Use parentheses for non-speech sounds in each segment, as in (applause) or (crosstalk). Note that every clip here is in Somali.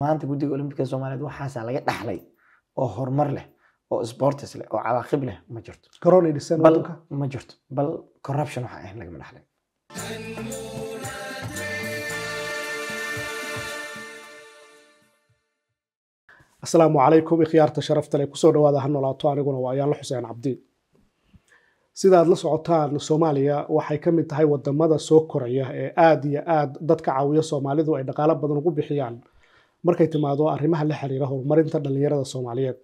maanta guddiga olimbika soomaliyeed waxaasaa laga dhaxlay oo horumar leh oo sportis leh oo cawaaqib leh ma jirto ma jirto bal corruption waxa ahayn lagama dhaxlin asalaamu calaykum ikhyaarta sharafta leh kusoo dhawaada ha nolaato aniguna waa ayaanla xuseen cabdi sida aad la socotaan soomaaliya waxay ka mid tahay wadamada soo koraya ee aad iyo aad dadka caawiya soomaalidu ay dhaqaalo badan ugu bixiyaan markay timaado arrimaha la xiriira horumarinta dhallinyarada soomaaliyeed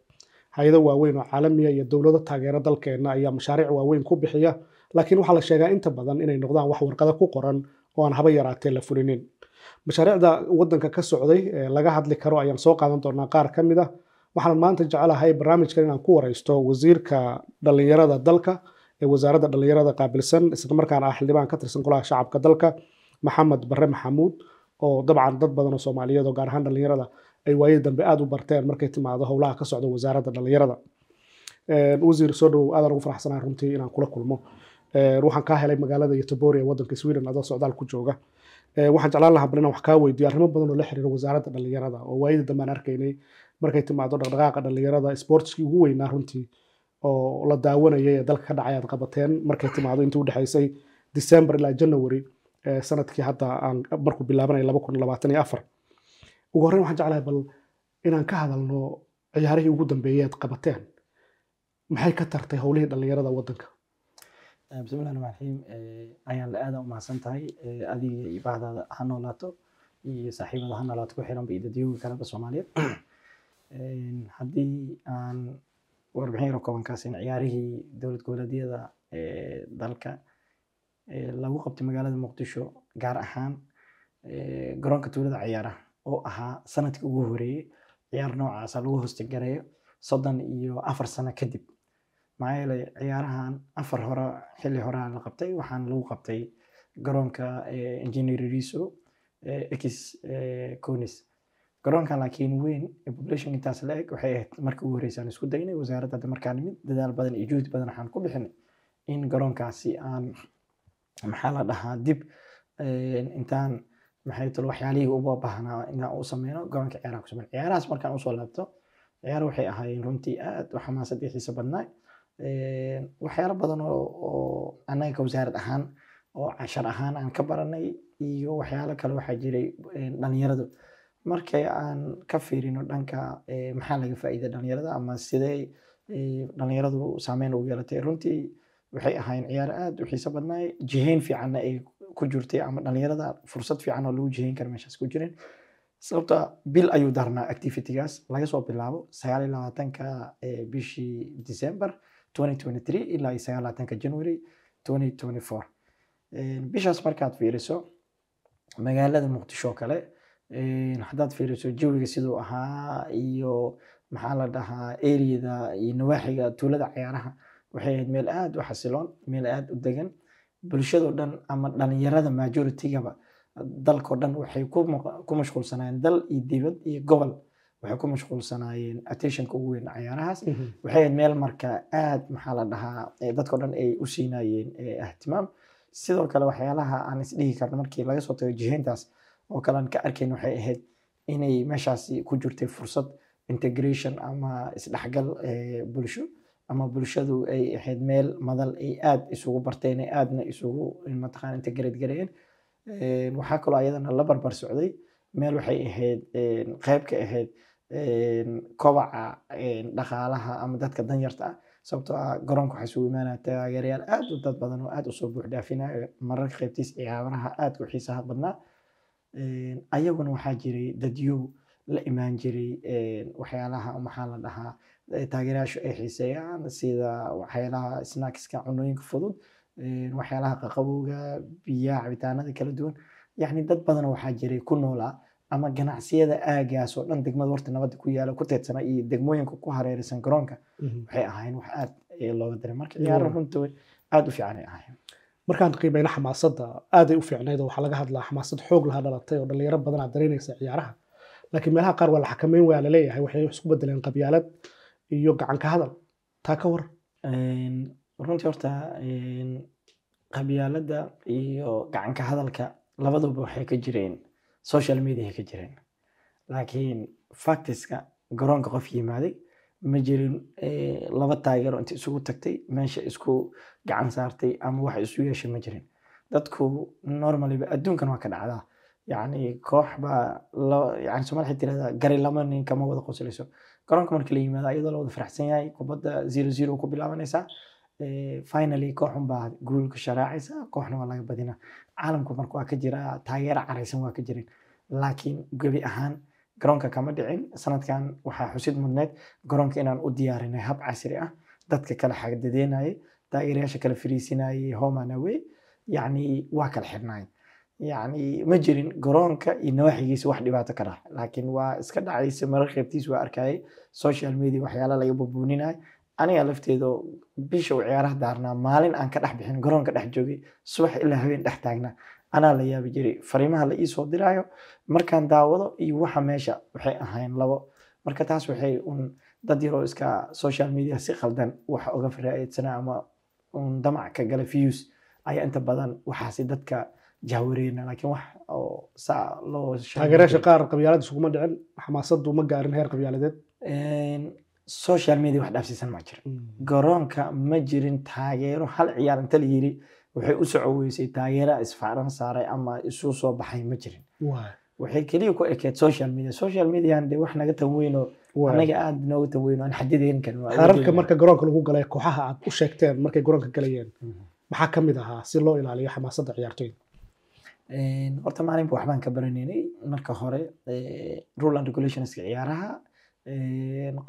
hay-ado waaweyn oo caalamiya iyo dowlado taageera dalkeenna ayaa mashaariic waaweyn ku bixiya laakiin waxaa la sheegaa inta badan inay noqdaan wax warqada ku qoran oo aan haba yaraatee la fulinin mashaariicda waddanka ka socday ee laga hadli karo ayaan soo qaadan doonaa qaar ka mid ah waxaan maanta jecelahay barnaamijkan inaan ku wareysto wasiirka dhallinyarada dalka ee wasaaradda dhallinyarada qaabilsan islamarkaana ah xildhibaan ka tirsan golaha shacabka dalka maxamed barre maxamuud oo dabcan dad badan oo soomaaliyeed oo gaar ahaan dhallinyarada ay waayihii dambe aada u barteen markay timaado howlaha ka socda wasaaradda dhallinyarada wasiir soo dhowow aadaan ugu faraxsanaa runtii inaan kula kulmo waxaan kaa helay magaalada Göteborg ee Sweden adoo socdaal ku jooga waxaan jeclaan lahaa balinaan wax kaa weydiiyo arrimo badan oo la xiriira wasaaradda dhallinyarada oo waayadii dambe aan arkaynay markay timaado dhaqdhaqaaqa dhallinyarada sportskii ugu weynaa runtii oo la daawanayay ee dalka ka dhacay aad qabateen markay timaado intii u dhexaysay December ilaa January sanadkii hadda aan markuu bilaabanaya laba kun labaatan iyo afar ugu horreyn waxaan jeclahay bal inaan ka hadalno ciyaarihii ugu dambeeyey qabateen maxay ka tartay howlihii dhallinyarada waddanka bismillahi raxmaan raxiim ayaan la aada u mahadsan tahay adiga iyo bahdaada ha noolaato iyo saaxiibada ha noolaato ku xiranba idadiyooga kaleba soomaaliya (clears throat) haddii aan warbixin yaro koobankaas in ciyaarihii dowlad goboleedyada dalka lagu qabtay magaalada muqdisho gaar ahaan garoonka tuulada ciyaaraha oo ahaa sanadkii ugu horeeyey ciyaar noocaasa ah lagu hostigarayo soddon iyo afar sano kadib maxaa yeelay ciyaarahan afar hore xili horea la qabtay waxaana lagu qabtay garoonka engineer riso x conis garoonka laakiin weyn population intaas la eg waxay ahayd markii ugu horeysa isku daynay wasaaradda hadda markaa nimid dadaal badan iyo juhdi badan waxaan ku bixinay in garoonkaasi aan maxaa la dhahaa dib intaan maxay waxyaalihii uba baahnaa inaan u sameyno garoonka ciyaaraha ku sameyno ciyaarahaas markaan usoo laabto ciyaar waxay ahaayeen runtii aad u xamaasad iyo xiise badnaa waxyaalo badan oo annaga ka wasaarad ahaan oo cashar ahaan aan ka baranay iyo waxyaalo kale waxaa jiray dhalinyaradu markay aan ka fiirino dhanka maxaa laga faa'iiday dhalinyarada ama sidee dhalinyaradu saameyn ugu yeelatay runtii waxay ahayn ciyaar aada u xiiso badnaay jihayn fiicanna ay ku jirtay ama dhalinyarada fursad fiican oo lagu jihayn kara meeshaas ku jireen sababta bil ayuu darnaa activitygaas laga soo bilaabo sagaal iyo labaatanka eh, bishii december ilaa sagaal labaatanka january eh, bishaas markaad fiiriso magaalada muqdisho kale eh, haddaad fiiriso jawiga siduu ahaa iyo maxaa la dhahaa eriyada iyo nawaaxiga tuulada cayaaraha waxay ahayd meel aada u xasiloon meel aada u degan bulshado dhan ama dhalinyarada majoritygaba dalko dhan waxay ku mashquulsanaayeen dal iyo dibad iyo gobol waxay ku mashquulsanaayeen attentionka ugu weyn cayaarahaas mhm. waxay ahayd meel marka aad maxaa la dhahaa dadko dhan ay u siinayeen ahtimaam sidoo kale waxyaalaha aan isdhihi karno markii laga soo tago jihayntaas oo kalean ka arkayn waxay ahayd inay meeshaasi ku jirtay fursad integration ama isdhexgal bulsho ama bulshadu ay ahayd meel madal ay aada isugu barteen aadna isugu mataqaan inta garadgareeyeen waxaa kaloo ayadana la barbar socday meel waxay ahayd qeybka ahayd kobaca dhaqaalaha ama dadka danyarta ah sababtoo ah garoonka waxaa isugu imaanaya taageerayaal aad u dad badan oo aad usoo buuxdhaafinaya mararka qeybtiis ciyaaraha aad ku xiisaha badnaa ayaguna waxaa jiray dadyow la imaan jiray waxyaalaha maxaa la dhahaa taageerayaashu ay xiiseeyaan sida waxyaalaha snackska cunooyinka fudud waxyaalaha qaqabowga biyaha cabitaanada kala duwan yani dad badan waxaa jiray ku noolaa ama ganacsiyada aagaas oo dhan degmada horta nabadda ku yaala ku teedsana iyo degmooyinka ku hareeraysan garoonka mhm. waxay ahaayeen wax aad looga daray marka ciyaaro runta aad u fiican ahaayeen markaan qiimayna xamaasada aaday u fiicnayd oo waxaa laga hadlaa xamaasad xoog laha dhalatay oo dhallinyaro badan aad dareynaysa ciyaaraha laakiin meelaha qaar waa la xakameyn waa laleeyahay waxay isku bedeleen qabyaalad iyo gacan ka hadal taa ka war runtii horta qabyaaladda iyo gacan ka hadalka labaduba waxay ka jireen social media mediaay ka jireen laakiin factiska garoonka qof yimaaday ma jirin eh, laba taageero intay isugu tagtay meesha isku gacan saartay ama wax isu yeeshay ma jirin dadku normaliba adduunkan waa ka dhacdaa yacni koox baa yani somal waxay tirahdaa gari lama nin kama wada qoslayso garoonka marka la yimaado ayadoo la wada faraxsan yahay kubadda zero zero ku bilaabanaysaa eh, finally kooxun kooxunbaa guulka sharaacaysa kooxna waa laga badina caalamku marka waa ka jira taageera caraysan waa ka jirin laakiin gebi ahaan garoonka kama dhicin sanadkan waxaa xusid mudneed garoonka inaan u diyaarinay hab casri ah dadka kala xagdadeenaye taageerayaasha kala fariisinayey homan away yacni waa kala xidhnaayeen yani ma jirin garoonka iyo nawaaxigiisa wax dhibaato ka dhaca ah. laakiin waa iska dhacaysa marar qaybtiis waa arkayay social media waxyaala laga burbuuninay aniga lafteedo bisha u ciyaaraha daarnaa maalin aan ka dhex bixin garoonka dhex joogay subax ilaa habeen dhex taagnaa anaa la yaabi jiray fariimaha la iisoo diraayo markaan daawado iyo waxa meesha waxay ahayn labo marka taas waxay un dad yaroo iska social media si qaldan wax uga faraaidsana ama un damac ka gala views ayaa inta badan waxaasi dadka jahwareena laakiin wax oo saa qaar qabyaalad isuguma dhicin xamaasadu ma gaarin heer qabyaaladeed social media wax dhaafsiisan ma jira hmm. garoonka ma jirin taageero hal ciyaar inta la yiri waxay u soco taageera isfaaran saaray ama isu soo baxay ma jirin waxay keliya ku ekeed social media social median dee wax naga tan anaga aada nooga tan aan xadideen kan xeerarka marka garoonka lagu galay kooxaha aad u sheegteen markay garoonka galayeen mm-hmm. maxaa ka mid ahaa si loo ilaaliyo xamaasadda ciyaartoyda horta maalinba waxbaan ka baranaynay marka hore rule and regulationska ciyaaraha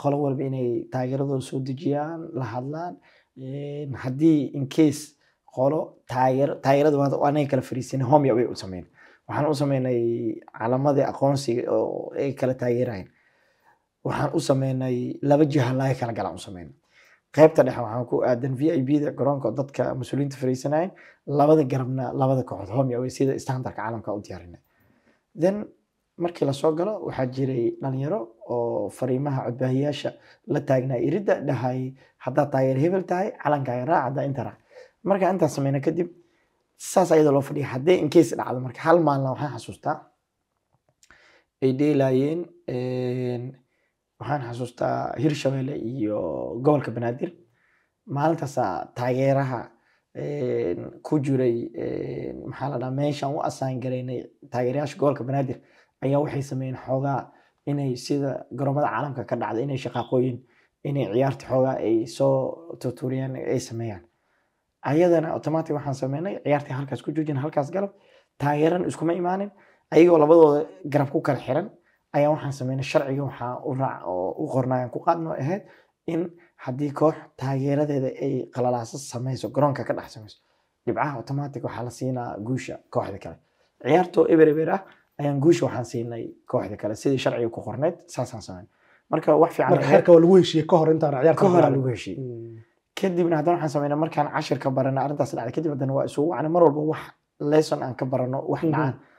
qolo walba inay taageeradooda soo dejiyaan la hadlaan haddii incase qolo taageero taageerada anaga kala fariisanay homeya way u sameyn waxaan u sameynay calamadii aqoonsiga oo ay kala taageerahayn waxaan u sameynay laba jiha laga kala galaan u sameynay qaybta dhexe waxaan ku aadan v i b da garoonka oo dadka mas uuliinta fariisanayeen labada garabna labada kooxood home away sida standarka caalamka u diyaarina then markii lasoo galo waxaa jiray dhalinyaro oo fariimaha codbaahiyaasha la taagnaa iridda dhahay haddaa taageer hebel tahay calankaaga raac haddaa inta raac markaa intaas sameyna kadib saas ayadoo loo fadhiya haddee incase dhacdo marka hal maalna waxaan xasuustaa ay dheelaayeen waxaan xasuustaa hirshabelle iyo gobolka banaadir maalintaasa taageeraha ku jiray maxaa la dhaha meeshaan u asaangareynay taageerayaasha gobolka banaadir ayaa waxay sameeyeen xoogaa inay sida garoomada caalamka ka dhacda inay shaqaaqooyin inay ciyaarta xoogaa ay soo turturiyaan ay sameeyaan ayadana automatic waxaan sameynay ciyaartii halkaas ku joojin halkaas galab taageeran iskuma imaanin ayagoo labadooda garab ku kala xiran ayaan waxaan sameynay sharciga waxaa u qornaayan ku qaadno ahayd in haddii koox taageeradeeda ay qalalaaso samayso garoonka ka dhex samayso dhibcaha automatic waxaa la siinaa guusha kooxda kale ciyaartoo eber eber ah ayaan guusha waxaan siinay kooxda kale sidii sharciga ku qorneyd saasaan sameyn marka wax fiicanmarka waa kahor intaan ciyaarta kahor lagu heshiiye mm. kadibna haddana waxaan sameynay markaan cashir ka baranay arrintaas dhacday kadib haddana waa isugu wacnay mar walba wax lesson aan ka barano wax dhacaan mhm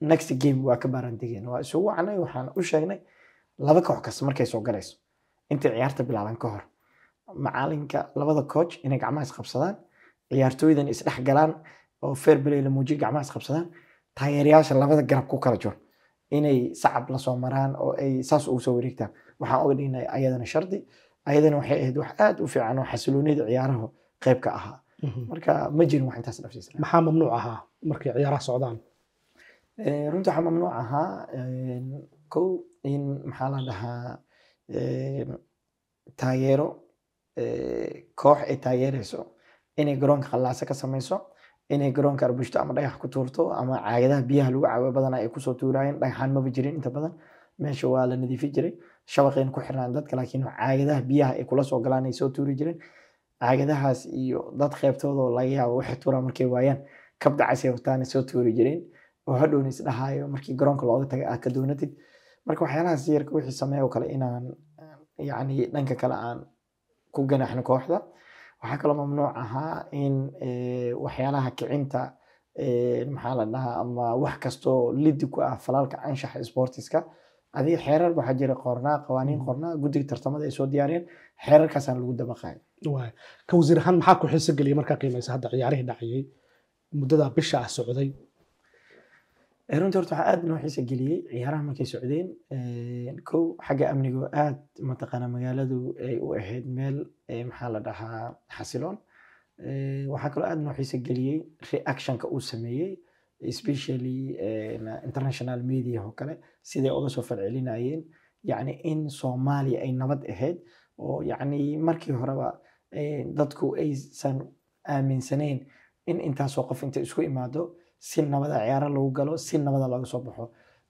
next game waa ka baarandigeen waa isugu wacnay waxaan u sheegnay laba koox kasta markay soo galayso intay ciyaarta bilaaban ka hor macalinka labada coach inay gacmaha isqabsadaan ciyaartooydan isdhex galaan oo fairplay la muujiya gacmaha isqabsadaan taageerayaasha labada garab ku kala jiro inay sacab lasoo maraan oo ay saas ugu soo wareegtaan waxaan oga dhignay ayadana shardi ayadana waxay ahayd wax aad u fiican oo xasiloonida ciyaaraha qayb ahaa mhm. marka ma jirin wax intaas dhafsiisa maxaa mamnuuc ahaa markay ciyaaraha socdaan runti waxaa mamnuuc ahaa kow in maxaa la dhahaa taageero koox ay taageereyso inay garoonka khallaaso ka samayso inay garoonka arbushto ama dhagax ku tuurto ama caagadaha biyaha lagu caawo badana ay kusoo tuurayeen dhagaxaan maba jirin inta badan meesha waa la nadiifi jiray shabaqeen ku xirnaan dadka laakiin caagadaha biyaha ay kula soo galaan ay soo tuuri jireen caagadahaas iyo dad qeybtooda laga yaabo waxay tuuraan markay waayaan kabdacas ay soo tuuri jireen oo hadhowna isdhahayo markii garoonka looga tagay aad ka doonatid marka waxyaalahaas yarka wixii sameeyo kale inaan yacni dhanka kale aan ku ganaxno kooxda waxaa kaloo mamnuuc ahaa in eh, waxyaalaha kicinta eh, maxaa la dhahaa ama wax kastoo liddi ku ah falaalka anshaxa sportiska adiga xeerar waxaa jira qornaa qawaaniin mm. qornaa guddiga tartamada ay soo diyaariyeen xeerarkaasaan lagu dabaqay ka wasiir ahaan maxaa ku xiiso geliyay markaa qiimaysa hadda ciyaarihii dhacayay muddada bisha ah socday Eh, runtii horta waxaa aad inoo xiisa geliyey ciyaaraha markay socdeen eh, kow xagga amnigo aad mataqaana magaaladu ay u ahayd meel eh, maxaa la dhahaa xasiloon waxaa kaloo aad inoo xiisa geliyey reactionka uu sameeyey especially international media oo kale siday uga soo falcelinayeen yacni in soomaaliya ay nabad ahayd oo yacni markii horeba dadku aysan aaminsaneyn in intaasoo qof inta isku imaado si nabada ciyaaro lagu galo si nabada laga soo baxo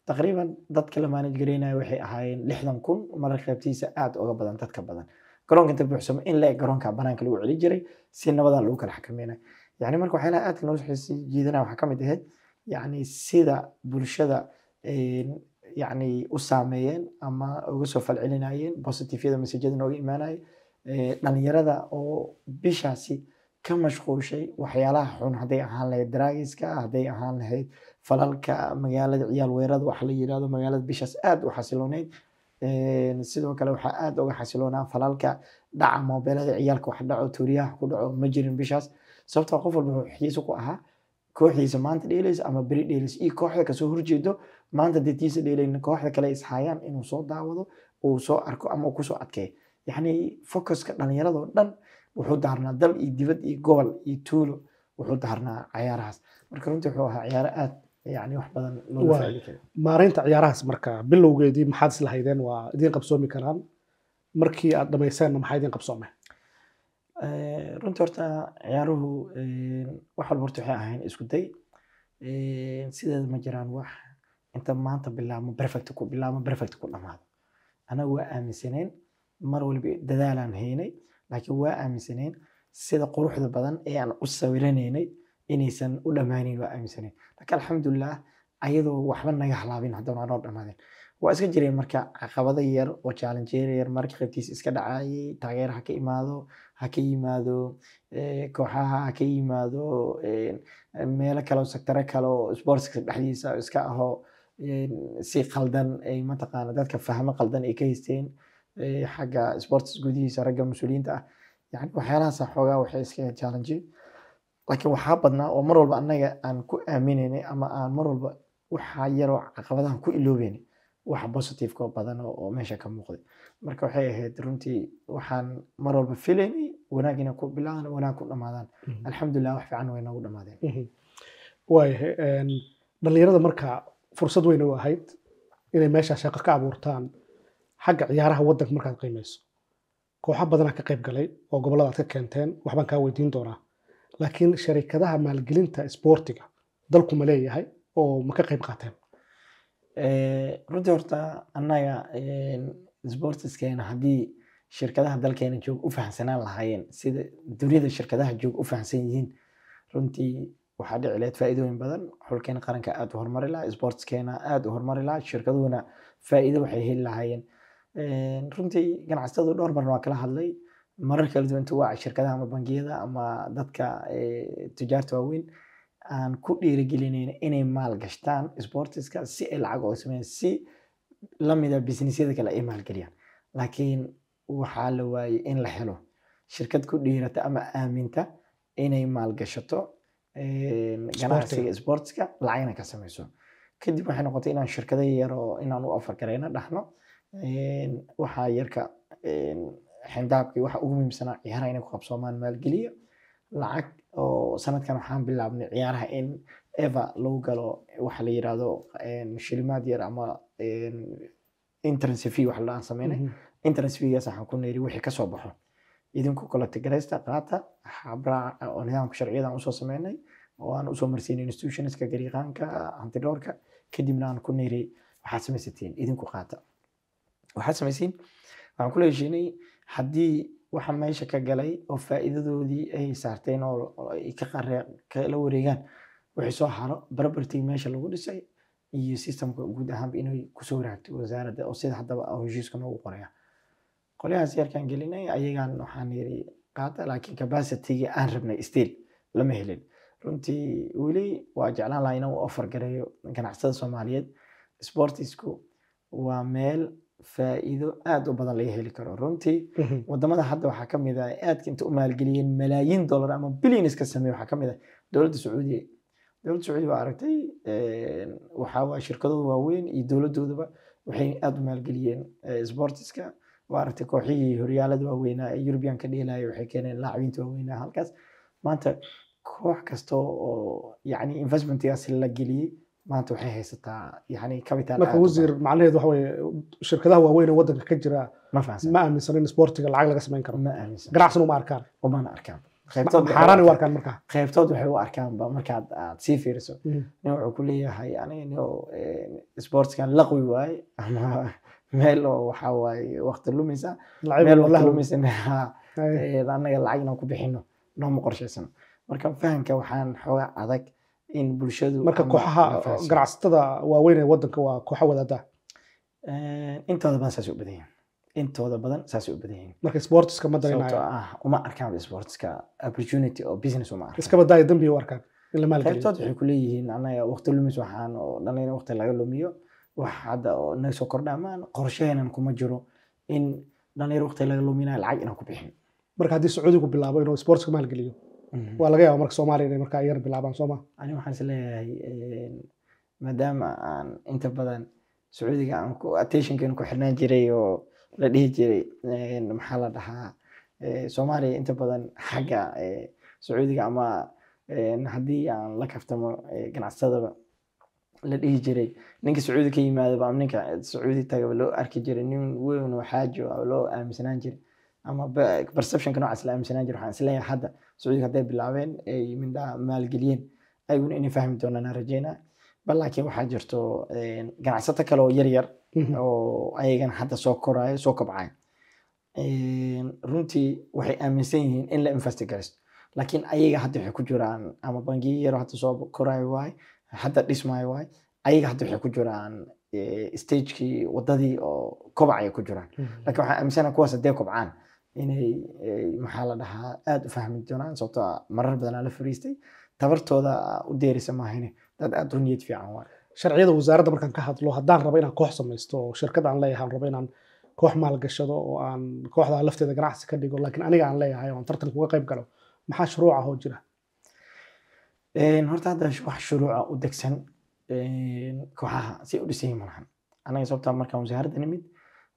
taqriiban dadka la maanaj garaynaya waxay ahaayeen lixdan kun mararka qaybtiisa aad uga badan dadka badan garoonka inta buuxsamo in laeg garoonka banaanka lagu celi jiray si nabada lagu kala xakameynay yani marka waxyaalaha aadka noo xiisi jiidanaya waxaa kamid ahayd yani sida bulshada yani u saameeyeen ama uga soo falcelinayeen bositifyada masajyada nooga imaanaya dhalinyarada oo bishaasi ka mashquushay waxyaalaha xun haday ahaan lahayd daraagiska hadday ahaan lahayd falalka magaalada ciyaal weerada wax la yirahdo magaalada bishaas aad u xasiloonayd sidoo kale waxaa aad uga xasiloonaa falalka dhaca moobeelada ciyaalka wax dhaco tuuriyaha ku dhaco ma jirin bishaas sababtoo ah qof walba wuxuu xiiso ku ahaa kooxdiisa maanta dheelaysa ama beri dheelaysa iyo kooxda kasoo horjeedo maanta dadiisa dheelayn kooxda kale ishaayaan inuu soo daawado uu soo arko ama uu kusoo adkeeyo yacni focuska dhallinyaradoo dhan wuxuu daarnaa dal iyo dibad iyo gobol iyo tuulo wuxuu daarnaa cayaarahaas marka runtii wuxuu ahaa ciyaaro aad yani wax badan looga faaidi ciyaarahaas marka bilowgeedii maxaad islahaydeen waa idiin qabsoomi karaan markii aad dhamayseenna maxaa idiin qabsoome eh, runtii horta ciyaaruhu eh, wax walba horta waxay ahayn isku day eh, sideeda ma jiraan wax inta maanta bilaabmo perfect ku bilaabmo perfect ku dhamaado anagu waa aaminsaneen mar waliba dadaalaan haynay laakiin waa aaminsaneen sida quruxda badan ee aan u sawiranaynay inaysan u dhammaanayn waa aaminsaneen laakiin alxamdulilah ayadoo waxba naga halaabin haddana aanoo dhammaadin waa iska jireen marka caqabada yar oo challengeera yar marka qaybtiisa iska dhacayay taageer ha ka imaado ha ka yimaado eh, kooxaha ha ka yimaado eh, meelo kaleo oo sektaro kale oo sportska dhexdiisa iska aho eh, si qaldan ay mataqaana dadka fahmo qaldan ay ka haysteen xagga sports gudihiisa ragga mas-uuliyiinta ah yani waxyaalahaasa xoogaa waxay iskaga challenge laakiin waxaa badnaa oo mar walba annaga aan ku aamineynay ama aan mar walba waxaa yaroo caqabadaha ku iloobeynay wax positiveko badan oo meesha ka muuqday marka waxay ahayd runtii waxaan mar walba filaynay wanaag inay ku bilaabaan wanaag ku dhamaadaan mm-hmm. alxamdulilah wax fiican way noogu dhamaadeen mm-hmm. waayahay dhallinyarada marka fursad weyn u ahayd inay meeshaa shaqo ka abuurtaan xagga ciyaaraha waddanka markaad qiimeyso kooxo badanaa ka qayb galay oo gobolladaad ka keenteen waxbaan kaa weydiin doonaa laakiin sharikadaha maalgelinta isboortiga dalku ma leeyahay oo ma ka qayb qaateen eh, runtii horta annaga isboortiskeena haddii shirkadaha dalkeena joog u fahamsanaan lahaayeen sida duniyada shirkadaha joog u fahamsan yihiin runtii waxaa dhici lahayd faa'iidooyin badan xulkeena qaranka aada u horumari lahaa isboortiskeena aada u horumari lahaa shirkaduhuna faa'iido waxay heli lahaayeen runtii ganacsatadu dhowr marna waa kala hadlay marar kala duwan waa shirkadaha ama bangiyada ama dadka eh, tujaarta waaweyn aan ku dhiirigelinayn inay maalgashtaan gashtaan sportiska si ay lacag oo sameeyaan si lamida businessyada kale ay maalgeliyaan laakiin waxaa la waayey in la helo shirkad ku dhiirata ama aaminta inay maalgashato ganacsiga sportiska lacagna ka samayso kadib waxay noqotay inaan shirkada yaroo inaan u afargareyno dhaxno waxa yarka xindaabkii waxa ugu muhiimsanaa ciyaaraha inay ku qabsoomaan maalgeliyo lacag oo sanadkan waxaan bilaabnay ciyaaraha in eva lagu galo waxa la yidhaahdo shilimaad yar ama internsy waxa ladhaan sameynay internsfeegaas mhm. waxaan ku neeri wixii kasoo baxo idinku collectigaraysta qaata habraaca oo nidaamka sharciyadan usoo sameynay oo aan usoo marsiinay institutionska gariiqaanka hantidhoorka kadibna aan ku neeri waxaad samaysateen idinku qaata waxaad samaysiin waxaan ku leeshiinay haddii waxa meesha ka galay oo faa'iidadoodii ay saarteen oo ay kala wareegaan wixii soo haro barbartii meesha lagu dhisay iyo systemka guud ahaanba inay kusoo waraagtay wasaaradda oo sida haddaba heshiiska noogu qoraya qolyahaas yarkaan gelinay ayagan waxaan yiri qaata laakiin capacity aan rabnay stiil lama helin runtii weli waa jeclaan lahaa inaan u ofar gareeyo ganacsada soomaaliyeed sportisku waa meel faa'iido aad u badan laga heli karo runtii mhm. wadamada hadda waxaa ka mid a ah aadka inta u maalgeliyeen malaayiin dollar ama billion iska sameeye waxaa ka a ah dowladda sacuudiya dowladda sacuudiya waa aragtay ehm, waxaa waa shirkadooda waaweyn iyo dowladoodaba waxay aad u maalgeliyeen eh, sportiska waa aragtay kooxihii horyaalada waaweynaa ee eurubian ka dheelaya waxay keeneen laacibiinta waaweynaa halkaas maanta koox kasta oo yacni investmentigaas la geliyey maanta waxay haysataa yani kabitaan marka wasiir macnaheedu waxa weeye shirkadaha waaweyn ee waddanka ka jira ma aaminsan in isboortiga lacag laga samayn karo ganacsan uma arkaan umana arkaan xaaraan u arkaan markaa qaybtood waxay u arkaanba markaad aad sii fiiriso mm-hmm. nin wuxuu ku leeyahay aniga nin e, isboortigan laqwi waaye ama meel oo waxaa waqti lumaysa ah. meel e, anaga lacagna ku bixino nooma qorshaysano marka fahamka waxaan xoogaa adag in bulshadu marka kooxaha ganacsatada waaweyn ee wadanka waa kooxa wadaada intooda badan saasay u badan yihiin intooda badan saasay u badan yihiin marka sportska ma dareenayo ah uma arkaan sportska opportunity oo business uma arkaan iska badaayo dambi u arkaan in la maalgeliyo waxay ku leeyihiin anaga waqti lumis waxaan oo dhallinyaro waqti laga lumiyo wax hadda oo naga soo kordha amaan qorshaheenan kuma jiro in dhallinyaro waqti laga luminaya lacag inaan ku bixin marka haddii sacuudigu bilaabo inuu sportska maalgeliyo waa laga yaaba marka soomaaliya inay markaa yar bilaabaan sooma ani waxaan isleeyahay maadaama aan inta badan sacuudiga aan ku attentionkeenu ku xirnaan jiray oo la dhihi jiray maxaa la dhahaa soomaaliya inta badan xagga sacuudiga ama haddii aan la kaftamo ganacsadaba la dhihi jiray ninka sacuudi ka yimaadaba ama ninka sacuudi tagaba loo arki jiray nin weyn oo xaaji ah oo loo aaminsanaan jiray ama perceptionka noocaas la aaminsanaan jir waxaan isleeyahay hadda sacuudiga hadday bilaabeen ay mindhaha maalgeliyeen ayaguna inay fahmi doonaan aan bal laakiin waxaa jirto ganacsato kale oo yaryar mhm. oo ayagana hadda soo koraayo soo kobcaayo runtii waxay aaminsan yihiin in la investigaristo laakiin ayaga hadda waxay ku jiraan ama bangiyo yaro hadda soo koraayo waay hadda dhismaayo waay ayaga hadda waxay ku jiraan e, stagekii wadadii oo kobacay ku jiraan mhm. laakiin waxaa aaminsanaha kuwaas hadday kobcaan inay eh, maxaa la dhahaa aada u fahmi doonaan sababtoo ah marar badanaa la fariistay tabartooda u deerisa maahane dad aada u fiican waa sharciyada wasaaradda markaan ka hadlo haddaan rabo inaan koox samaysto oo shirkad aan leeyahay aan rabo inaan koox maalgashado oo aan kooxda lafteeda ganacsi ka dhigo laakiin aniga aan leeyahay oo tartan kuga uga qayb galo maxaa shuruuca ah hoo jira horta hadda wax shuruuca ah u degsan kooxaha si u dhisay malahan anaga sababtaa markaan wasaaradda nimid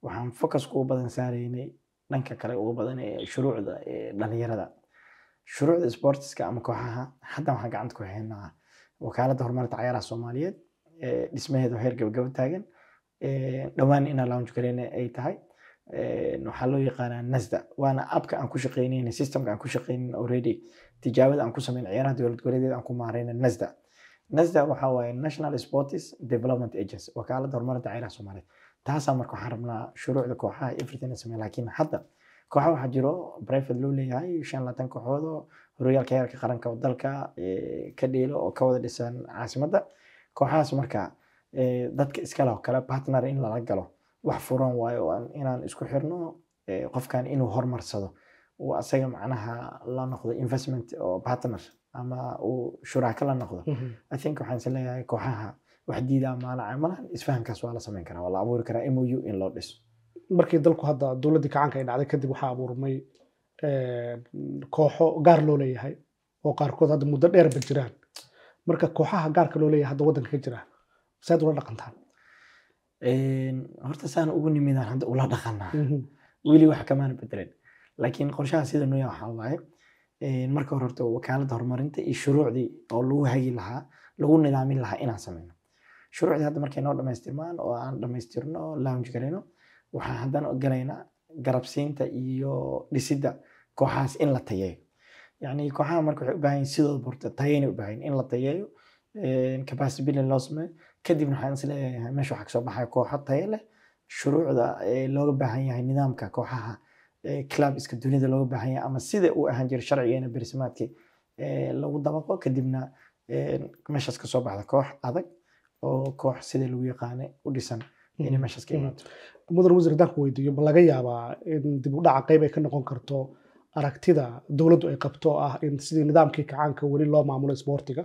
waxaan fokas kugu badan saaraynay dhanka kale ugu badan ee shuruucda dhalinyarada shuruucda sportiska ama kooxaha hadda waxaan gacanta ku haynaa wakaaladda horumarinta cayaaraha soomaaliyeed dhismaheeda heer gabagaba taagan dhowaan inaa lounge gareyne ay tahay waxaa loo yaqaanaa nasda waana abka aan ku shaqeynayna systemka aan ku shaqeynin already tijaabada aan ku sameyn ciyaaraha dowlad goboleedeed aan ku maareyna nasda nasda waxa waaye national sports development agency wakaaladda horumarinta cayaaraha soomaaliyeed taasaa marka waxaan rabnaa shuruucda kooxaha everything samey laakiin hadda kooxa waxaa jiro brivate loo leeyahay shan laatan kooxood oo horyaalka heerka qaranka dalka eh, ka dhiilo oo ka wada dhisan caasimada kooxahaas marka eh, dadka iskale oo kale partner in lala galo wax furan waayo inaan isku xirno eh, qofkan inuu hormarsado uu asaga macnaha la noqdo investment oo partner ama uu shuraaka la noqdo mm-hmm. i think waxaan is kooxaha wax diidaa maalaca malahan isfahankaas waa la samayn karaa waa la abuuri karaa mou in loo dhiso markii dalku hadda dowladdii kacaanka ay dhacday kadib waxaa abuurmay eh, kooxo gaar loo leeyahay oo qaarkood hadda muddo dheerba jiraan marka kooxaha gaarka loo leeyahay hadda waddanka ka jira saad ula dhaqantaan horta saan ugu nimidaan hadda ula dhaqanaa mhm. weli wax kamaana bedelan laakiin qorshaha sida nooya waxaa waaye marka hore horta wakaaladda horumarinta iyo shuruucdii oo lagu hagi lahaa lagu nidaamin lahaa inaan sameyno shuruucdii hadda markay noo dhamaystirmaan oo aan dhamaystirno lounge galino waxaan haddana galaynaa garabsiinta iyo dhisidda kooxahaas in la tayeeyo yacni kooxaha marka waxay u baahan yihin sidooda borta tayeynay u baahan in la tayeeyo eh, capacity building loo sameeyo kadibna waxaan isleeyahay meesha waxaa kasoo baxaya kooxo taye leh shuruucda eh, looga baahan yahay nidaamka kooxaha eh, club iska dunida looga baahan yahay ama sida uu ahaan jiray sharcigeena bersamaadkii lagu dabaqo kadibna meeshaas kasoo baxda koox adag oo koox sidii lagu yaqaana u dhisan hmm. inay meeshaas ka hmm. imaato mudan wasiir haddaan ku weydiiyo ma laga yaabaa in dib u dhaca qeyb ay ka noqon karto aragtida dowladdu ay qabto ah in sidii nidaamkii kacaanka weli loo maamulo isboortiga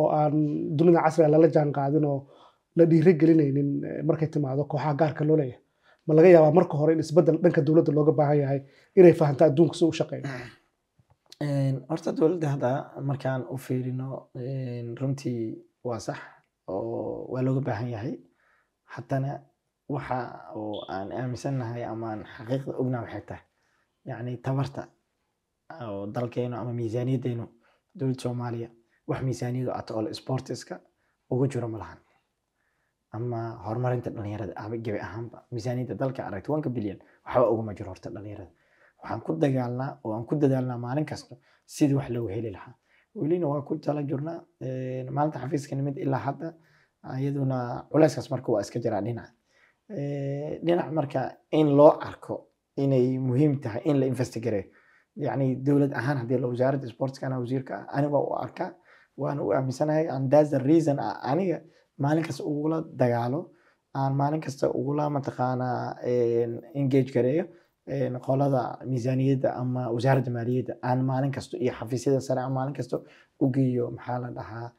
oo aan dunida casriga ah lala jaan qaadin oo la dhiiri gelinaynin eh, markay timaado kooxaha gaarka loo leeyahay ma laga yaabaa marka hore in isbeddel dhanka dowladda looga baahan yahay inay fahanto adduunka si u shaqeeyo horta dowladda hadda markaan u fiirino runtii waa sax oo waa looga baahan yahay hatana waxa oo aan aaminsannahay amaan xaqiiqda ogna waxay tahay yacni tabarta oo dalkeenu ama miisaaniyadeenu dowladda soomaaliya wax miisaaniyad ata ah sportiska ugu jiro malahan ama horumarinta dhalinyarada aba gebi ahaanba miisaaniyadda dalka aragti wanka bilyan waxba uguma jiro horta dhalinyarada waxaan ku dagaalnaa oo aan ku dadaalnaa maalin kasta sidii wax loogu heli lahaa welina waa ku tala jurnaa maalinta xafiiska nimid ilaa hadda iyaduna culeyskaas marka waa iska jiraa dhinac dhinac marka in loo arko inay muhiim tahay in la investigareeyo yacni dowlad ahaan haddii la wasaaradda sportskana wasiirka ah aniga u arkaa waana u aaminsanahay and that's the reason aniga maalin kasta ugula dagaalo aan maalin kasta ugula mataqaanaa engage gareeyo qolada miisaaniyadda ama wasaaradda maaliyadda aan maalin kasto iyo xafiisyada sare aan maalin kasto u geeyo maxaa la dhahaa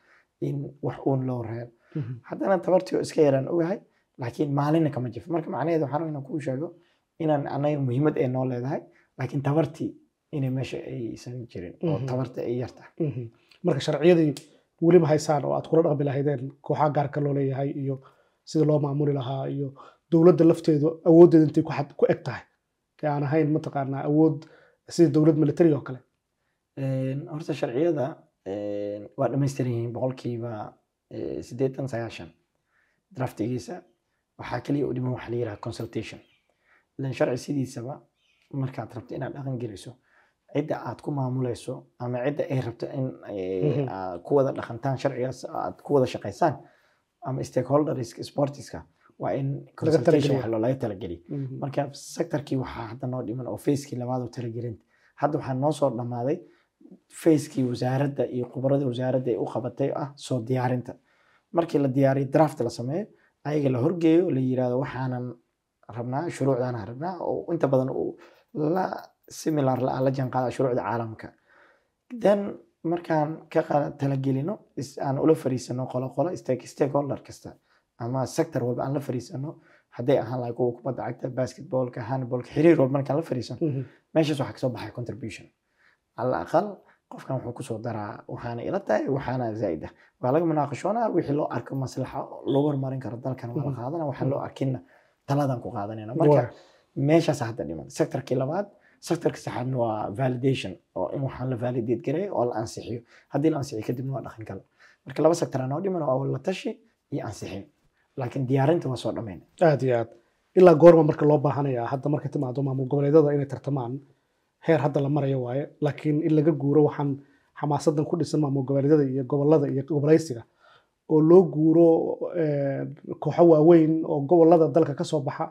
in wax uun loo reebo mhm. haddana tabartii oo iska yaraan ogahay laakiin maalinna kama jifo marka macnaheedu waxaan rabaa inaan kuu sheego inaan anaga muhiimad ay noo leedahay laakiin tabartii inay meesha aysan jirin oo mhm. tabarta ay yar tahay mhm. marka sharciyadii weliba haysaan oo aad kula dhaqmi lahaydeen kooxaha gaarka loo leeyahay iyo sida loo maamuli lahaa iyo dowladda lafteedu awooddeeda intay ku eg tahay aan ahayn mataqaanaa awood sida dowlad militariga oo kale horta sharciyada waa dhamaystiran yihiin boqolkiiba sideetan sagaashan draftigiisa waxaa keliya u dhiman waxa la yiraha consultation ilan sharci sidiisaba markaad rabto inaad dhaqan geliso cidda aad ku maamuleyso ama cidda ay rabto in mm-hmm. ku wada dhaqantaan sharcigaas aad ku wada shaqaysaan ama stakeholders sportiska waa in wa looga talageliy marka sectorkii waxaa hadda noo dhiman oo facekii labaad talagelinta hadda waxaa noo soo dhammaaday facekii wasaaradda iyo khubarada wasaaradda ay u qabatay ah soo diyaarinta markii la diyaariyo draft la sameeyo ayaga la horgeeyo la yirahdo waxaanan rabnaa shuruucdaana rabnaa oo inta badan la similar la ah, la janqaada shuruucda caalamka then markaan ka talagelino aan ula fariisano qolo qolo stakeholder kasta ama sector walba aan la fariisano haday ahaan lahay kuwa kubada cagta basketbolka handbolka xiriir walba markaan la fariisano mm-hmm. meeshaas waxaa kasoo baxay contribution alla qofkan wuxuu kusoo daraa waxaana ila tahay waxaana zaaida ah. waa laga munaaqashoonaa wixii loo arko maslaxa lagu horumarin karo dalkan waa la mm-hmm. qaadana waxaa loo arkina taladan ku qaadanayna marka meeshaas hadda dhiman sectorkii labaad sectorka saxaadna waa validation oo in waxaan la validate gareeyo oo la ansixiyo haddii la ansixiyo kadibna waa dhaqan gal marka laba sector anoo dhiman waa la tashi iyo ansixin laakiin diyaarinta waa soo dhammayn aad iyo aad ilaa goorma marka loo baahanaya hadda marka timaado maamul goboleedyada inay tartamaan heer hadda la marayo waaye laakiin in laga guuro waxaan xamaasadan ku dhisan maamul goboleedyada iyo gobolada iyo gobolaysiga oo loo guuro eh, kooxo waaweyn oo gobolada dalka kasoo baxa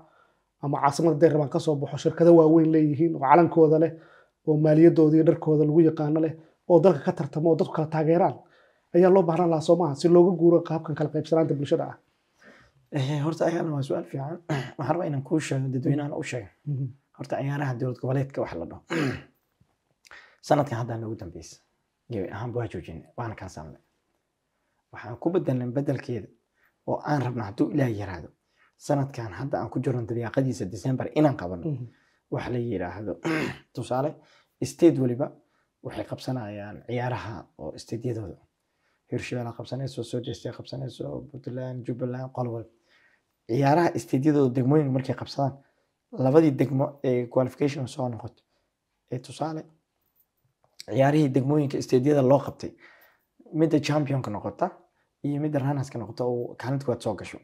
ama caasimada deerbaan kasoo baxo shirkado waaweyn leeyihiin oo calankooda leh oo maaliyadooda dharkooda lagu yaqaano leh oo dalka ka tartamo oo dadku kala taageeraan ayaa loo baahnaan lahaa soomaha si looga guuro qaabkan kala qaybsanaanta bulshada ah horta ayagana waa su-aal fiican waxaan rabaa inaan kuu sheego dadweynahana u sheega horta ciyaaraha dowlad goboleedka wax la dhaho sanadkan haddaan noogu dambeysa gabi ahaanba waa joojinay waana kaan saamnay waxaan ku bedelnay bedelkeeda oo aan rabno hadduu ilaah yiraahdo sanadkan hadda aan ku jirno dabiiqadiisa december inaan qabano wax la yiraahdo tusaale state weliba waxay qabsanayaan ciyaaraha oo stediyadooda hirshabelle qabsanayso soo jeestay qabsanayso puntland jubbaland qolwal ciyaaraha isteedyadooda degmooyinka markay qabsadaan labadii degmo ee qualification soo noqoto ee tusaale ciyaarihii degmooyinka isteedyada loo qabtay midda championka noqota iyo midda runnerska noqota oo kaalinta kuwaad soo gasho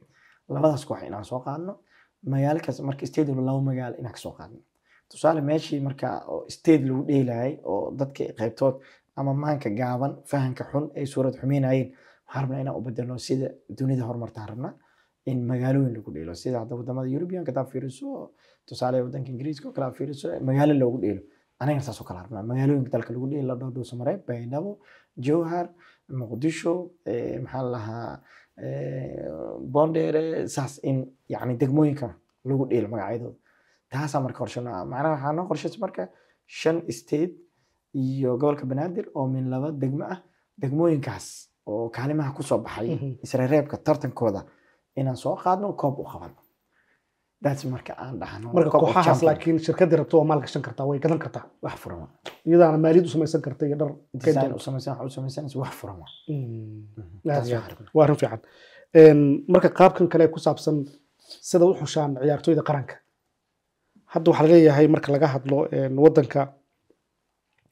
labadaas koox inaan soo qaadno magaalakaas marka isteedyo laba magaalo inaan kasoo qaadno tusaale meeshii marka oo isteed lagu dheelayay oo dadka qaybtood ama maanka gaaban fahanka xun ay suurad xumeynayeen waxaan rabnaa inaan u bedelo sida dunida horumartaan rabnaa E in magaalooyin lagu dheelo sida hadda wadamada eurubianka hadaa fiiriso tusaale wadanka ingiriiska oo kale fiiriso magaalo loogu dheelo anagana saasoo kala rabnaa magaalooyinka dalka lagu dheelo dhowdhow samare baydhabo jowhar muqdisho e maxaa lalahaa e, bondere saas in yani degmooyinka lagu dheelo magacyadooda taasaa marka qorshe macnaha waxaa noo qorshaysa marka ah, shan state iyo gobolka banaadir oo min laba degmo ah degmooyinkaas oo kaalimaha mhm. kusoo baxay israreebka tartankooda inaan soo qaadno koob u qabano daas marka aan dhahno marka kooxahaas laakiin shirkadii rabto waa maal gashan kartaa way gadan kartaa wax furan waa iyadaana maaliyad u samaysan karta iyo dhar design wax u mm. waa arrin fiican marka qaabkan kale ku saabsan sida u xushaan ciyaartooyda qaranka hadda waxaa laleeyahay marka laga hadlo wadanka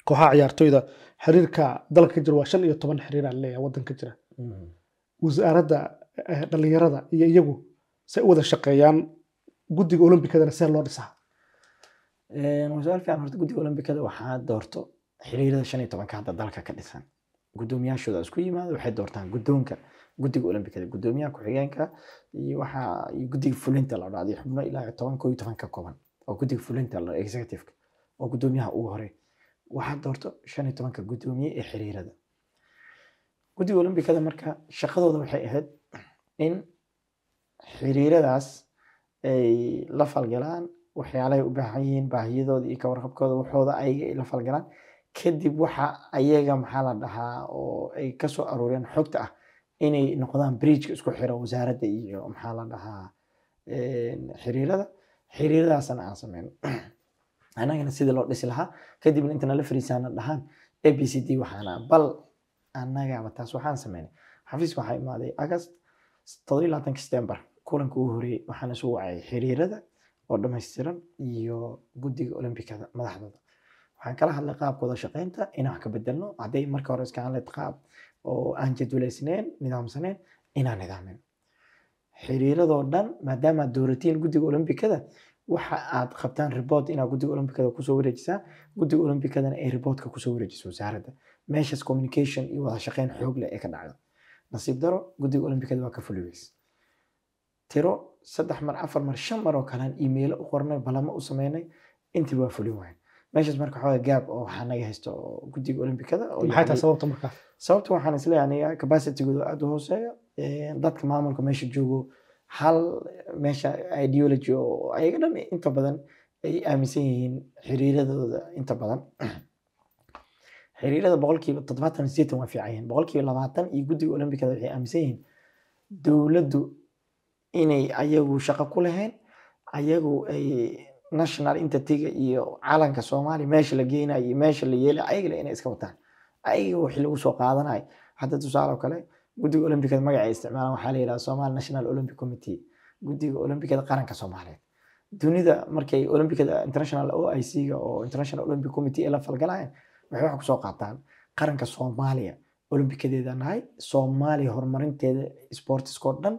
kooxaha ciyaartooyda xiriirka dalka ka jira waa shan iyo toban xiriir aa laleeyahay wadan jira mm. wasaaradda dhalinyarada iyo iyagu say u wada shaqeeyaan guddiga olombikadana see loo dhisaa waa su-aal fiican horta guddiga olombikada waxaa doorto xiriirada shan iyo tobanka hadda dalka ka dhisan guddoomiyaashooda isku yimaada waxay doortaan guddoonka guddiga olombikada guddoomiyaha ku-xigeenka iyo waxa iyo guddiga fulinta la dhacday xubno ilaa toban koo iyo toban kooban oo guddiga fulinta la executive oo guddoomiyaha ugu hore waxaa doorto shan iyo tobanka guddoomiye ee xiriirada guddiga olombikada marka shaqadooda waxay ahayd in xiriiradaas ay la falgalaan waxyaalahay u baahan yihiin baahiyadooda iyo kawarqabkooda waxooda ayaga ay la falgalaan kadib waxa ayaga maxaa la dhahaa oo ay kasoo aruureen xogta ah inay noqdaan bridgeka isku xira wasaaradda iyo maxaa la dhahaa xiriirada xiriiradaasna aan sameyno (clears throat) anagana sidii loo dhisi lahaa kadibna intana la fariisaana dhahaan a b c d waxaana bal annagaba taas waxaan sameynay xafiis waxaa imaaday agast todobatanki setembar kulanka ugu horeeyey waxaana soo wacay xiriirada oo dhamaystiran iyo guddiga olombikada madaxdooda waxaan kala hadlay qaabka wada inaan wax ka bedelno hadday marka hore iska hadlayd qaab oo aan jadwalaysnayn nidaamsanayn inaan nidaamin xiriiradoo dhan maadaama aad dooratiin guddiga olombikada waxa aad qabtaan ribort inaad guddiga olombikada kusoo wareejisaa guddiga olombikadana ay ribortka kusoo wareejiso wasaaradda meeshaas communication iyo wadashaqeyn shaqeyn xoog leh ee ka dhacda nasiib daro gudiga olombikada waa ka fuliweys tiro saddex mar afar mar shan mar oo kalean iimaylo u qornay balamo u sameynay intii waa fulin waayn meeshaas marka xooga gaab oo waxaa naga haysto gudiga olombikada maxay tahay sababta markaa sababta waxaan isleeyahay aniga capacitigooda aada u hooseeya dadka maamulka meesha joogo hal meesha ideology oo ayaga dhan inta badan ay aaminsan yihiin xiriiradooda inta badan xiriirada boqolkiiba toddobaatan sideetan waa fiican boqolkiiba labaatan iyo guddiga olombikada waxay aaminsan yihiin dowladdu inay ayagu shaqo ku laheen ayagu ay national intertiga iyo calanka soomaaliya meesha la geynayo iyo meesha la yeelay ayagale inay iska wataan ayaga wixii lagu soo qaadanayo hadda tusaale oo kale guddiga olombikada magacay isticmaalaan waxaa la yidhaha somaali national olympic committee guddiga olombikada qaranka soomaaliyeed dunida markay olombikada international o i c-ga oo international olympic committee ay la falgalayeen waxay waxa kusoo qaataan qaranka soomaaliya olambikadeeda nahay soomaaliya horumarinteeda sportiskao dhan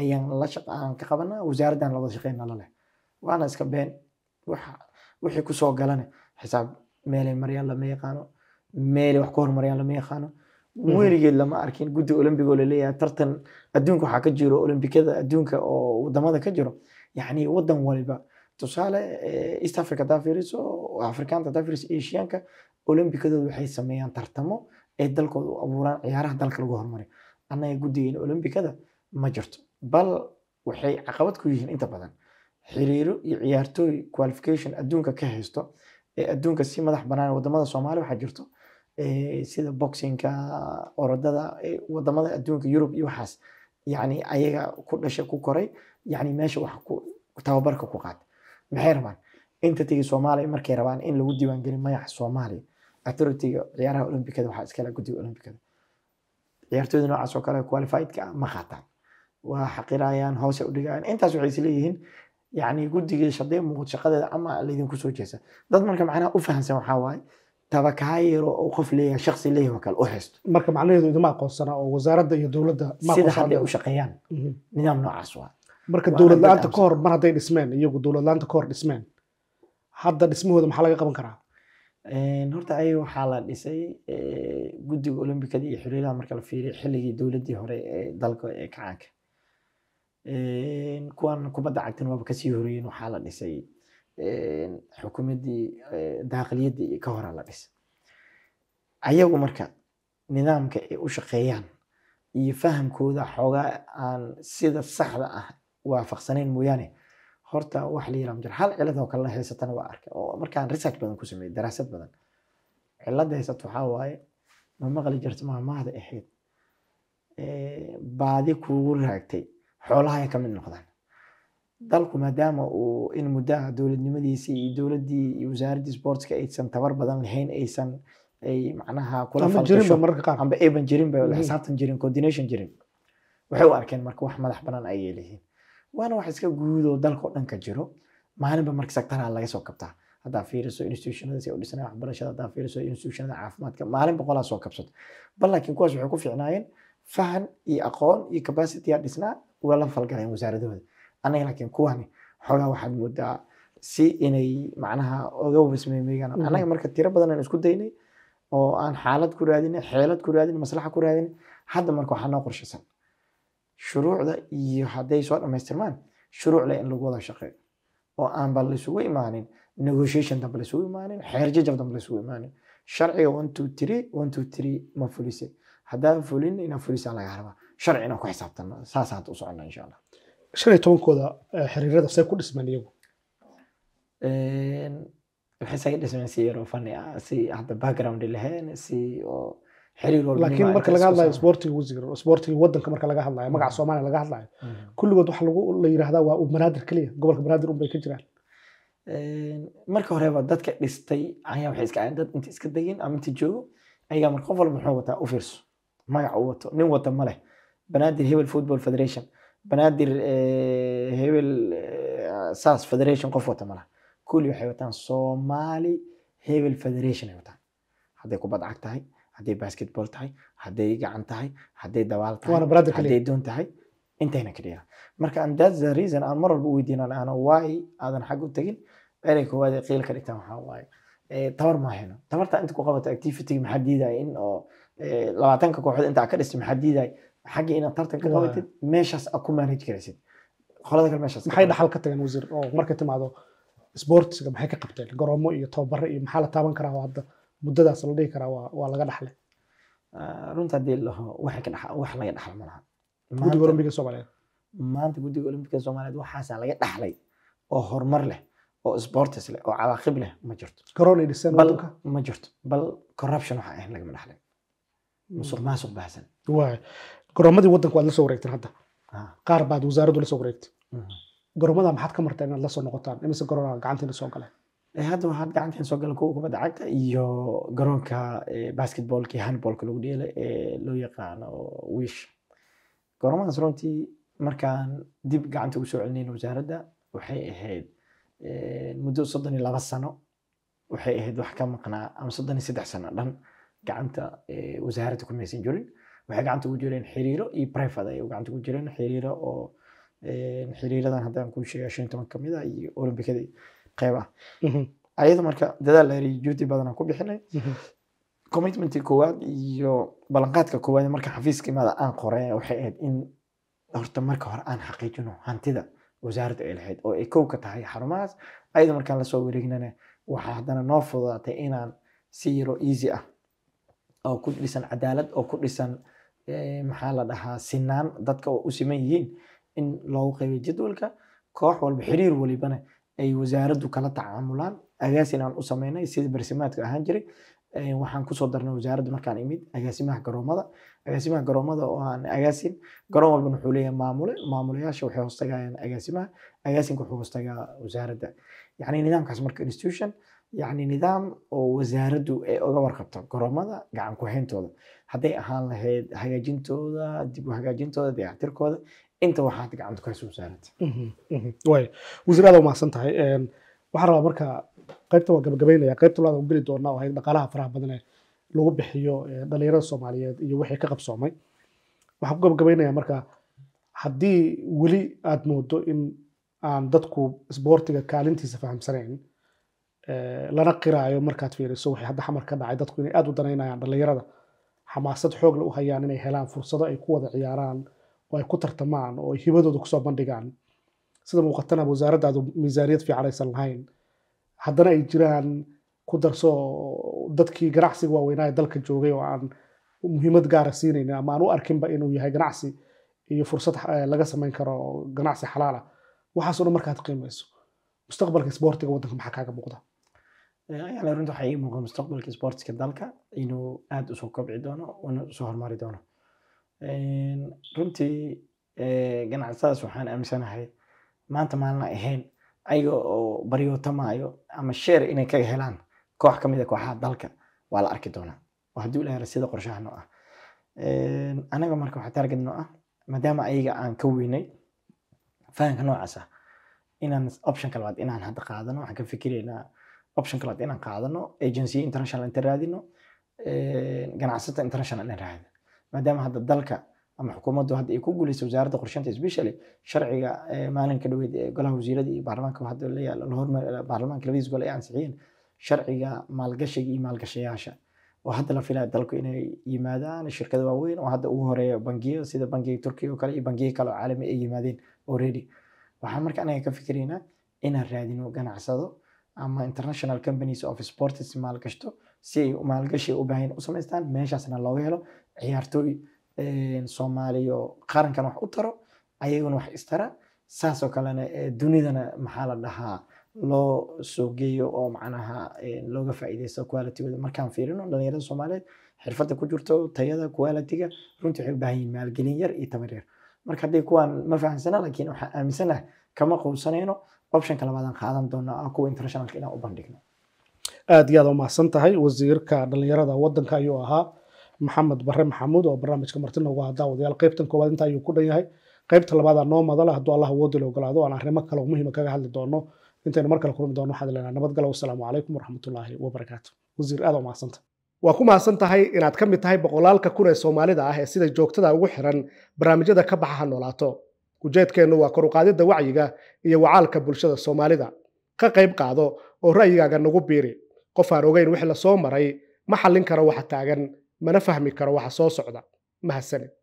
ayaan la shaqaan ka qabanaa wasaaraddan la wada shaqeyna laleh waana iska been wixii kusoo galane xisaab meelay maryaan lama yaqaano meelay wax ku horumarayaan lama yaqaano mm-hmm. weligeed lama arkin guddi olambigoo laleeyahay tartan adduunka waxaa ka jiro olambikada adduunka oo wadamada ka jiro yacni wadan waliba tusaale east africa hadaa fiiriso afrikaanta hadaa fiiriso asiyaanka olombikadooda waxay sameeyaan tartamo ay dalkooda u abuuraan ciyaaraha dalka lagu hormariyo annaga guddigeena olombikada ma jirto bal waxay caqabad ku yihiin inta badan xiriiro iyo ciyaartooy qualification adduunka ka haysto ee adduunka si madax banaan wadamada soomaaliya waxaa jirto sida boxinka orodada wadamada adduunka yurub iyo waxaas yani ayaga ku dhashay ku koray yani meesha wax tababarka ku qaata maxay rabaan entitiga soomaaliya markay rabaan in lagu diiwaangeliyo magaca soomaaliya authorityga ciyaaraha olombicada waxaa iskala guddiga olombicada ciyaartooyda noocaas oo kale qualifiedka ma qaataan waa xaqirayaan hoose udhigayaan intaas waxay isleeyihiin yani guddigii shadee muuqud shaqadeeda ama laydinku soo jeesa dad marka macnaha u fahansan waxaa waaye tabakaa yaro oo qof leeyahay shaqsi leeyahay kale u haysto marka macnaheedu idima aqoonsana oo wasaaradda iyo dowladda sida hadday u shaqeeyaan mhm. nidaam noocaas waa marka dowlad la-aanta ka hor mar hadday dhismeen iyagu dowlad la-aanta ka hor dhismeen hadda dhismahooda maxaa laga qaban karaa horta ayaga waxaa la dhisay guddiga olombikada iyo xiriiraha marka la fiiriyo xilligii dowladdii hore ee dalka ee kacaanka kuwan kubadda cagtan waaba kasii horeeyeen waxaa la dhisay xukuumaddii daaqiliyadii iyo ka hora la dhisay ayagu marka nidaamka ay u shaqeeyaan iyo fahamkooda xoogaa aan sida saxda ah waafaqsanayn mooyaane horta wax la yiraahdo hal cilad oo kale haysatana waa arkay oo markaan research badan ku sameeyay daraasad badan cilada haysato waxaa waaye ma maqli jirto maamaada ahayd baadi kugu raagtay xoolaha ka mid noqdaan dalku maadaama uu in muddaha dowladnimadiisii iyo dowladdii iyo wasaaraddii sportska aysan tabar badan lahayn aysan ay macnaha kula falgasho jirin ba xisaabtan jirin mm-hmm. coordination jirin waxay u arkeen marka wax madax banaan ay yeelihiin waana wax iska guud oo dalka oo dhan ka jiro maalinba marka sektoraha laga soo kabtaa haddaa fiiriso institutionada si u waxbarashada haddaa fiiriso institutionada caafimaadka maalin boqolaa soo kabsato bal laakiin kuwaas waxay ku fiicnaayeen fahan iyo aqoon iyo capacity dhisnaa waa la falgaleen wasaaradahooda annaga laakiin kuwani xoogaa waxaad moodaa si inay macnaha oga wasmeemeegaan mm-hmm. annaga marka tiro badan isku daynay oo aan xaalad ku raadinay xeelad ku raadinay maslaxa ku raadinay hadda marka waxaa noo qorshaysan shuruucda iyo hadday soo dhammaystirmaan shuruucda in lagu wada shaqeeyo oo aanba laysugu imaanin negotiation dambe laysugu imaanin xeerjajab dambe laisugu imaanin sharciga one two three one two ma fulise hadaa fulin inaa fulisaa laga rabaa sharci inaan ku xisaabtano saas hadda u insha allah shan iyo tobankooda eh, xiriirada see ku dhismeen iyagu waxay saga dhismeen si yaroo fani ah si hadda background lahayn si oo laakiin marka laga hadlayo sportiga wasiir sportiga wadanka marka laga hadlayo magaca mm. soomaaliya laga hadlayo mm. kulligood waxa lagu la yidhahdaa waa banaadir keliya gobolka banaadir unbay ka jiraan marka horeba dadka dhistay ayaa waxay iska dad inta iska degeen ama inta joogo ayagaa marka qof walba muxuu wataa u fiirso magaca uu wato nin wata ma banaadir hebel football federation banaadir eh, hebel eh, saas federation qof wata ma kulli waxay wataan soomaali hebel federation ay wataan hadday kubad cag tahay hadday basketball tahay hadday gacan tahay hadday dabaal tahay hadday doon tahay intayna kaliya marka that's the reason aan mar walba u weydiinan why aadan xag u tagin erey koowaad ee qiil ka dhigtaan waxaa waaye tabar ma hayno tabarta inta ku qabato activity maxaa diidaya in oo labaatanka kooxood intaa ka dhistay maxaa diidaya xaggii inaad tartan ka qabatid meeshaas aad ku manage garaysid qolada kale meeshaas maxay dhaxal ka tagan wasiir oo marka timaado sportsiga maxay ka qabteen garoomo iyo tababaro iyo maxaa la taaban karaa hadda muddadaas la dhihi karaa waa laga dhaxlay ah, runta haddii laho wax laga dhaxla malaha guddiga olompiga soomaaliyeed maanta guddiga olompiga soomaaliyeed waxaasaa laga dhaxlay oo horumar leh oo sportis leh oo cawaaqib leh ma jirto koronay dhiseen wadanka ma jirto bal corruption waxa ahayn lagama dhaxlin mm. musuq maasuq baahsan waay goroomadii wadanka waad la soo wareegteen hadda qaar baad wasaaraddu la soo wareegtay mm-hmm. goroomadaa maxaad ka marteen inaad la soo noqotaan imise gorona gacantiina soo galeen Eh, hadda waxaad gacan ka soo gala kuwa kubadda cagta iyo garoonka eh, basketballka iyo handballka lagu dheela ee eh, loo yaqaano wiish goromadaas runtii markaan dib gacanta ugu soo celinayn wasaaradda waxay ahayd muddo soddon iyo laba sano waxay ahayd wax ka maqnaa ama soddon iyo saddex sano dhan gacanta wasaaradda ku aysan jirin waxay gacanta ugu jireen xiriiro iyo private ayay gacanta ugu jireen xiriiro oo xiriiradan haddaan kuu sheegaa shan toban ka ah, iyo olimbikadii qeyb ah mhm. ayada marka dadaal ari juhdi badana ku bixinay mhm. commitment koowaad iyo ballanqaadka koowaad marka xafiiska imaada aan qoray waxay ahayd in horta marka hore aan xaqiijino hantida wasaaradda ay lahayd oo ay kow ka tahay xarumahaas ayada markaan lasoo wareegnana waxaa haddana noo fududaatay inaan si yaro easy ah oo ku dhisan cadaalad oo ku dhisan eh, maxaa la dhahaa sinaan dadka oo u siman yihiin in loogu qeybay jadwalka koox walba xiriir walibana ay wasaaraddu kala tacaamulaan agaasin aan u samaynay sida barsimaadka ahaan jiray waxaan kusoo darnay wasaaradda markaan imid agaasimaha garoomada agaasimaha garoomada oo aan agaasin garoom walban wuxuu leeyahay maamule maamulayaasha waxay hoostagayaan agaasimaha agaasinka wuxuu hoostagaa wasaaradda yacni nidaamkaas marka institution yacni nidaam oo wasaaraddu ay oga warqabto garoomada gacan ku hayntooda hadday ahaan lahayd hagaajintooda dib u hagaajintooda dayactirkooda inta waxaad gacanta ku xasuusaanat wasiirada mhm, mhm. umahadsan tahay waxaan rabaa marka qaybta waan gabagabaynaya qaybta laada u geli doonaa oo ahayd dhaqaalaha faraha badane lagu bixiyo dhalinyarada soomaaliyeed iyo wixii ka qabsoomay waxaan ku gabagabaynaya marka haddii weli aad moodo in aan dadku sboortiga kaalintiisa fahamsanayn lana qiraayo markaad fiiriso waxay hadda xamar ka dhacay dadku inay aad u danaynayaan dhalinyarada xamaasad xoogle u hayaan inay helaan fursado ay ku wada ciyaaraan oo ay ku tartamaan oo ay hibadooda kusoo bandhigaan sida muuqatana wasaaradaadu aadu miisaaniyad fiican aysan lahayn haddana ay jiraan ku darso dadkii ganacsiga waaweynaa ee dalka joogay oo aan muhiimad gaara ah siinaynin ama aan u arkinba inuu yahay ganacsi iyo fursad eh, laga samayn karo ganacsi xalaala waxaasoo dhan markaad qiimayso mustaqbalka isboortiga waddanka maxaa kaaga muuqda eh, ayaale runta waxaa ii muuqda mustaqbalka isboortiga dalka inuu aada usoo kobci doono una usoo horumari doono runtii eh, ganacsadaas waxaan aaminsanahay maanta maalna ahayn ayaga oo baryootamayo ama sheer inay kaga helaan koox ka mid kooxaha dalka waa la arki doonaa waa hadduu ilaahay rasida qorshaha noo ah anaga marka waxaa taarged noo ah maadaama ayaga aan ka weynay fahanka noocaas ah inaan option kalabaad inaan hadda qaadano waxaan ka fikiraynaa option kalabaad inaan qaadano agency international inta raadino ganacsata international inaan raadino maadaama hadda dalka ama xukuumaddu hadda ay ku guuleysay wasaaradda qorsheynta especially sharciga eh, maalinka dhaweyd ee golaha wasiirada iyo baarlamaanka hadda la yaala hormar eh, baarlamaanka labadiis gol ay ansixiyeen sharciga maalgashiga iyo maalgashayaasha oo hadda la filaya dalku inay yimaadaan shirkada waaweyn oo hadda ugu horeeya bangiyo sida bangiga turkiga oo kale iyo bangiyo kale oo caalami ay yimaadeen already waxaan marka anaga ka fikiraynaa inaan raadino ganacsado ama international companies of sports maalgashto si ay maalgashi u baaheen u samaystaan meeshaasna looga helo ciyaartooy eh, eh, soomaali qarankan wax u taro ayaguna wax istara saasoo kalena eh, dunidana maxaa la dhahaa loo soo geeyo oo macnaha looga faa'iideysto qualitygooda markaan fiirino dhalinyarada soomaaliyeed xirfadda ku jirto tayada qualitiga runtii waxay u baahan yihin maalgelin yar iyo tamar yar marka haddii kuwaan ma fahamsana laakiin waxaan aaminsanaah kama quusanayno optionka labaadaan qaadan doonaa ah kuwa internationalka inaan u bandhigno aad iyo aad u tahay wasiirka dhalinyarada waddanka ayuu ahaa maxamed bare maxamuud oo barnaamijka marti noogu hadlaa wadayaal qaybtan koowaad intaa ayuu ku dhan yahay qaybta labaadaa noo madale hadduu allah awoodda la ogolaado aan arrimo kale oo muhiima ah kaga hadli doono intaynu mar kale kulmi doono waxaan ileenaha nabadgala wasalaamu calaykum waraxmatullaahi wabarakaatu wasiir aad u mahadsanta waa ku mahadsan tahay inaad ka mid tahay boqolaalka kun ee soomaalida ah ee sida joogtada ugu xiran barnaamijyada ka baxa ha noolaato ujeedkeennu waa koruqaadidda wacyiga iyo wacaalka bulshada soomaalida ka qayb qaado oo ra'yigaaga nagu biiri qof aan ogeyn wix lasoo maray ma xallin karo wax taagan mana fahmi karo waxa soo socda mahadsaned